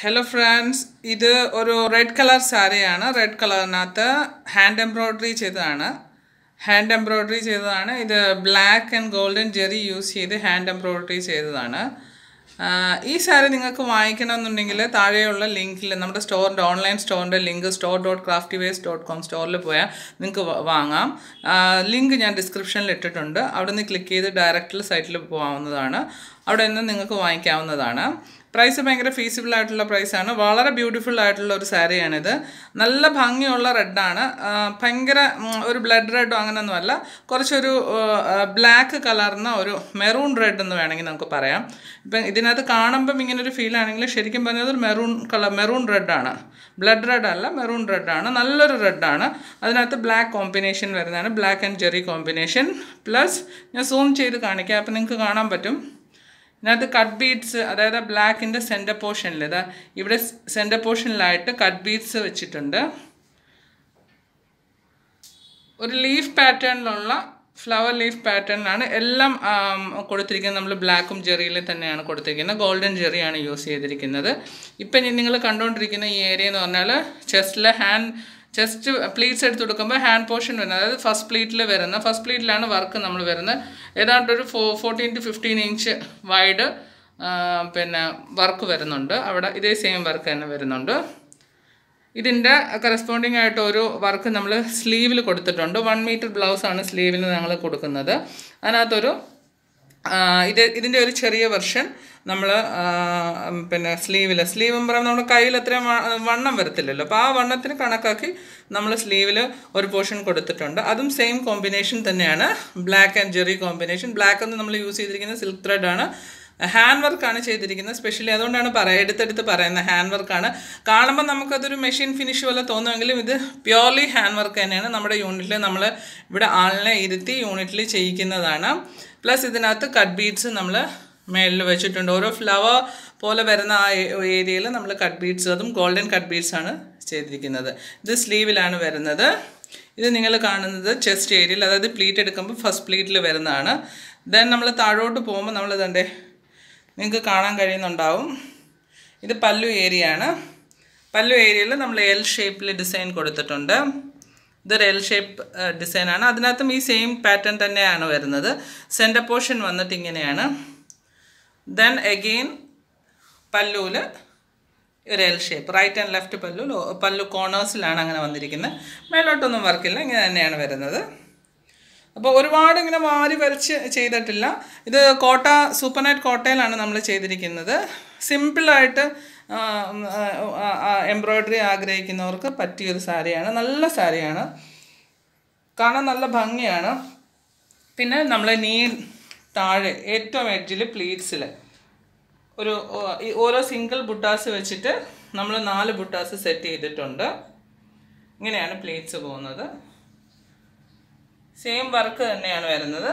hello friends ഇത് ഒരു red colour സാരിയാണ് റെഡ് കളറിനകത്ത് ഹാൻഡ് എംബ്രോയ്ഡറി ചെയ്തതാണ് ഹാൻഡ് എംബ്രോയ്ഡറി ചെയ്തതാണ് ഇത് black and golden zari use ചെയ്ത് ഹാൻഡ് എംബ്രോയ്ഡറി ചെയ്തതാണ് ഈ സാരി നിങ്ങൾക്ക് വാങ്ങിക്കണമെന്നുണ്ടെങ്കിൽ താഴെയുള്ള ലിങ്കിൽ നമ്മുടെ സ്റ്റോറിൻ്റെ ഓൺലൈൻ സ്റ്റോറിൻ്റെ link store dot crafty ways dot com സ്റ്റോറിൽ പോയാൽ നിങ്ങൾക്ക് വാങ്ങാം ലിങ്ക് ഞാൻ ഡിസ്ക്രിപ്ഷനിൽ ഇട്ടിട്ടുണ്ട് അവിടെ നിന്ന് ക്ലിക്ക് ചെയ്ത് ഡയറക്റ്റിൽ സൈറ്റിൽ പോകാവുന്നതാണ് അവിടെ നിന്ന് നിങ്ങൾക്ക് വാങ്ങിക്കാവുന്നതാണ് പ്രൈസ് ഭയങ്കര ഫീസിബിൾ ആയിട്ടുള്ള പ്രൈസാണ് വളരെ ബ്യൂട്ടിഫുൾ ആയിട്ടുള്ള ഒരു സാരിയാണിത് നല്ല ഭംഗിയുള്ള റെഡാണ് ഭയങ്കര ഒരു ബ്ലഡ് റെഡോ അങ്ങനെയൊന്നുമല്ല കുറച്ചൊരു ബ്ലാക്ക് കലർന്ന ഒരു മെറൂൺ റെഡ് എന്ന് വേണമെങ്കിൽ നമുക്ക് പറയാം ഇപ്പം ഇതിനകത്ത് കാണുമ്പം ഇങ്ങനൊരു ആണെങ്കിൽ ശരിക്കും പറഞ്ഞത് ഒരു മെറൂൺ കളർ മെറൂൺ റെഡാണ് ബ്ലഡ് റെഡ് അല്ല മെറൂൺ റെഡാണ് നല്ലൊരു റെഡാണ് അതിനകത്ത് ബ്ലാക്ക് കോമ്പിനേഷൻ വരുന്നതാണ് black and zari combination plus ഞാൻ സൂം ചെയ്ത് കാണിക്കാം അപ്പം നിങ്ങൾക്ക് കാണാൻ പറ്റും ഇതിനകത്ത് കട്ട് ബീഡ്സ് അതായത് ബ്ലാക്കിൻ്റെ സെൻറ്റർ പോർഷനിൽ ഇതാ ഇവിടെ സെൻറ്റർ പോർഷനിലായിട്ട് കട്ട് ബീഡ്സ് വെച്ചിട്ടുണ്ട് ഒരു ലീഫ് പാറ്റേണിലുള്ള ഫ്ലവർ ലീഫ് പാറ്റേണിലാണ് എല്ലാം കൊടുത്തിരിക്കുന്നത് നമ്മൾ ബ്ലാക്കും ജെറിയിൽ തന്നെയാണ് കൊടുത്തിരിക്കുന്നത് ഗോൾഡൻ ജെറിയാണ് യൂസ് ചെയ്തിരിക്കുന്നത് ഇപ്പം നിങ്ങൾ കണ്ടുകൊണ്ടിരിക്കുന്ന ഈ ഏരിയ എന്ന് പറഞ്ഞാൽ ചെസ്റ്റിലെ ഹാൻഡ് ചെസ്റ്റ് പ്ലീറ്റ്സ് എടുത്ത് കൊടുക്കുമ്പോൾ ഹാൻഡ് പോർഷൻ വരുന്നത് അതായത് ഫസ്റ്റ് പ്ലീറ്റിൽ വരുന്ന ഫസ്റ്റ് പ്ലീറ്റിലാണ് വർക്ക് നമ്മൾ വരുന്നത് ഏതാണ്ട് ഒരു four fourteen to fifteen inch wide പിന്നെ വർക്ക് വരുന്നുണ്ട് അവിടെ ഇതേ സെയിം വർക്ക് തന്നെ വരുന്നുണ്ട് ഇതിൻ്റെ കറസ്പോണ്ടിങ് ആയിട്ട് ഒരു വർക്ക് നമ്മൾ സ്ലീവിൽ കൊടുത്തിട്ടുണ്ട് വൺ മീറ്റർ ബ്ലൗസാണ് സ്ലീവിൽ ഞങ്ങൾ കൊടുക്കുന്നത് അതിനകത്തൊരു ഇത് ഇതിൻ്റെ ഒരു ചെറിയ വെർഷൻ നമ്മൾ പിന്നെ സ്ലീവിൽ സ്ലീവ് പറയുമ്പോൾ നമ്മുടെ കയ്യിൽ അത്രയും വണ്ണം വരത്തില്ലല്ലോ അപ്പോൾ ആ വണ്ണത്തിന് കണക്കാക്കി നമ്മൾ സ്ലീവിൽ ഒരു പോർഷൻ കൊടുത്തിട്ടുണ്ട് അതും സെയിം കോമ്പിനേഷൻ തന്നെയാണ് black and zari combination black എന്ന് നമ്മൾ യൂസ് ചെയ്തിരിക്കുന്ന സിൽക്ക് ത്രെഡ് ആണ് ഹാൻഡ് വർക്കാണ് ചെയ്തിരിക്കുന്നത് സ്പെഷ്യലി അതുകൊണ്ടാണ് പറയുക എടുത്തെടുത്ത് പറയുന്നത് ഹാൻഡ് വർക്കാണ് കാണുമ്പോൾ നമുക്കതൊരു മെഷീൻ ഫിനിഷ് പോലെ തോന്നുമെങ്കിലും ഇത് പ്യുവർലി ഹാൻഡ് വർക്ക് തന്നെയാണ് നമ്മുടെ യൂണിറ്റിൽ നമ്മൾ ഇവിടെ ആളിനെ ഇരുത്തി യൂണിറ്റിൽ ചെയ്യിക്കുന്നതാണ് പ്ലസ് ഇതിനകത്ത് കട്ട് ബീഡ്സ് നമ്മൾ മേളിൽ വെച്ചിട്ടുണ്ട് ഓരോ ഫ്ലവർ പോലെ വരുന്ന ആ ഏരിയയിൽ നമ്മൾ കട്ട് ബീഡ്സ് അതും ഗോൾഡൻ കട്ട് ബീഡ്സ് ആണ് ചെയ്തിരിക്കുന്നത് ഇത് സ്ലീവിലാണ് വരുന്നത് ഇത് നിങ്ങൾ കാണുന്നത് ചെസ്റ്റ് ഏരിയയിൽ അതായത് പ്ലീറ്റ് എടുക്കുമ്പോൾ ഫസ്റ്റ് പ്ലീറ്റിൽ വരുന്നതാണ് ദെൻ നമ്മൾ താഴോട്ട് പോകുമ്പോൾ നമ്മൾ നിങ്ങൾക്ക് കാണാൻ കഴിയുന്നുണ്ടാവും ഇത് പല്ലു ഏരിയയാണ് പല്ലു ഏരിയയിൽ നമ്മൾ എൽ ഷേപ്പിൽ ഡിസൈൻ കൊടുത്തിട്ടുണ്ട് ഇതൊരു എൽ ഷേപ്പ് ഡിസൈനാണ് അതിനകത്തും ഈ സെയിം പാറ്റേൺ തന്നെയാണ് വരുന്നത് സെൻറ്റർ പോർഷൻ വന്നിട്ട് ഇങ്ങനെയാണ് ദെൻ എഗെയിൻ പല്ലുവിൽ ഒരു L shape right and left pallu pallu കോണേഴ്സിലാണ് അങ്ങനെ വന്നിരിക്കുന്നത് മേലോട്ടൊന്നും വർക്കില്ല ഇങ്ങനെ തന്നെയാണ് വരുന്നത് അപ്പോൾ ഒരുപാട് ഇങ്ങനെ വാരി വരച്ച് ചെയ്തിട്ടില്ല ഇത് കോട്ട സൂപ്പർനൈറ്റ് കോട്ടയിലാണ് നമ്മൾ ചെയ്തിരിക്കുന്നത് സിമ്പിളായിട്ട് എംബ്രോയ്ഡറി ആഗ്രഹിക്കുന്നവർക്ക് പറ്റിയൊരു സാരിയാണ് നല്ല സാരിയാണ് കാണാൻ നല്ല ഭംഗിയാണ് പിന്നെ നമ്മൾ നീ താഴെ ഏറ്റവും എഡ്ജിൽ പ്ലീറ്റ്സിൽ ഒരു ഓരോ സിംഗിൾ ബുട്ടാസ് വെച്ചിട്ട് നമ്മൾ നാല് ബുട്ടാസ് സെറ്റ് ചെയ്തിട്ടുണ്ട് ഇങ്ങനെയാണ് പ്ലീറ്റ്സ് പോകുന്നത് സെയിം വർക്ക് തന്നെയാണ് വരുന്നത്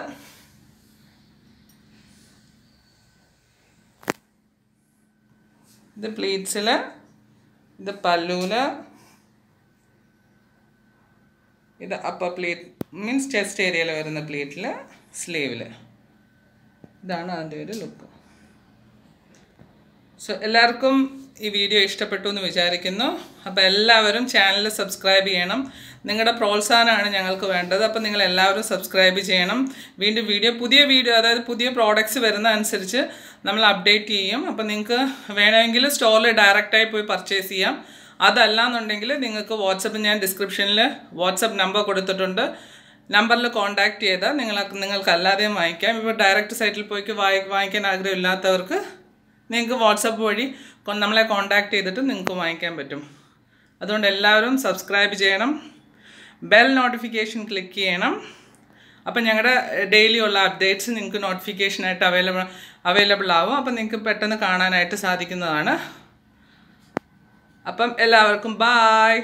ഇത് പ്ലീറ്റ്സില് ഇത് പല്ലൂല് ഇത് അപ്പർ പ്ലീറ്റ് മീൻസ് ചെസ്റ്റ് ഏരിയയിൽ വരുന്ന പ്ലീറ്റില് സ്ലീവില് ഇതാണ് അതിൻ്റെ ഒരു ലുക്ക് സോ എല്ലാവർക്കും ഈ വീഡിയോ ഇഷ്ടപ്പെട്ടു എന്ന് വിചാരിക്കുന്നു അപ്പോൾ എല്ലാവരും ചാനൽ സബ്സ്ക്രൈബ് ചെയ്യണം നിങ്ങളുടെ പ്രോത്സാഹനമാണ് ഞങ്ങൾക്ക് വേണ്ടത് അപ്പോൾ നിങ്ങൾ എല്ലാവരും സബ്സ്ക്രൈബ് ചെയ്യണം വീണ്ടും വീഡിയോ പുതിയ വീഡിയോ അതായത് പുതിയ പ്രോഡക്റ്റ്സ് വരുന്ന അനുസരിച്ച് നമ്മൾ അപ്ഡേറ്റ് ചെയ്യും അപ്പോൾ നിങ്ങൾക്ക് വേണമെങ്കിൽ സ്റ്റോറിൽ ഡയറക്റ്റായി പോയി പർച്ചേസ് ചെയ്യാം അതല്ല എന്നുണ്ടെങ്കിൽ നിങ്ങൾക്ക് വാട്സപ്പ് ഞാൻ ഡിസ്ക്രിപ്ഷനിൽ വാട്സപ്പ് നമ്പർ കൊടുത്തിട്ടുണ്ട് നമ്പറിൽ കോൺടാക്റ്റ് ചെയ്താൽ നിങ്ങൾ നിങ്ങൾക്ക് അല്ലാതെയും വാങ്ങിക്കാം ഇപ്പോൾ ഡയറക്റ്റ് സൈറ്റിൽ പോയി വാങ്ങിക്കാൻ ആഗ്രഹമില്ലാത്തവർക്ക് നിങ്ങൾക്ക് വാട്സപ്പ് വഴി നമ്മളെ കോൺടാക്റ്റ് ചെയ്തിട്ട് നിങ്ങൾക്ക് വാങ്ങിക്കാൻ പറ്റും അതുകൊണ്ട് എല്ലാവരും സബ്സ്ക്രൈബ് ചെയ്യണം ബെൽ നോട്ടിഫിക്കേഷൻ ക്ലിക്ക് ചെയ്യണം അപ്പം ഞങ്ങളുടെ ഡെയിലി ഉള്ള അപ്ഡേറ്റ്സ് നിങ്ങൾക്ക് നോട്ടിഫിക്കേഷനായിട്ട് അവൈലബിൾ അവൈലബിൾ ആവും അപ്പം നിങ്ങൾക്ക് പെട്ടെന്ന് കാണാനായിട്ട് സാധിക്കുന്നതാണ് അപ്പം എല്ലാവർക്കും ബായ്